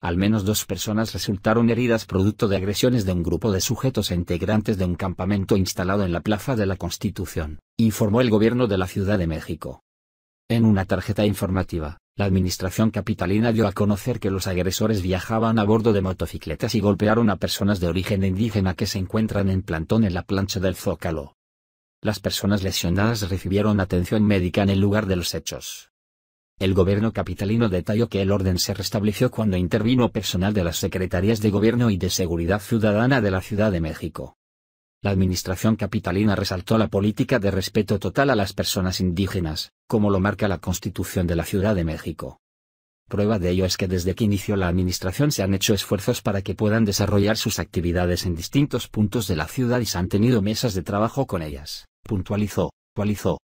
Al menos dos personas resultaron heridas producto de agresiones de un grupo de sujetos e integrantes de un campamento instalado en la Plaza de la Constitución, informó el gobierno de la Ciudad de México. En una tarjeta informativa, la administración capitalina dio a conocer que los agresores viajaban a bordo de motocicletas y golpearon a personas de origen indígena que se encuentran en plantón en la plancha del Zócalo. Las personas lesionadas recibieron atención médica en el lugar de los hechos. El gobierno capitalino detalló que el orden se restableció cuando intervino personal de las Secretarías de Gobierno y de Seguridad Ciudadana de la Ciudad de México. La administración capitalina resaltó la política de respeto total a las personas indígenas, como lo marca la Constitución de la Ciudad de México. Prueba de ello es que desde que inició la administración se han hecho esfuerzos para que puedan desarrollar sus actividades en distintos puntos de la ciudad y se han tenido mesas de trabajo con ellas, puntualizó, puntualizó.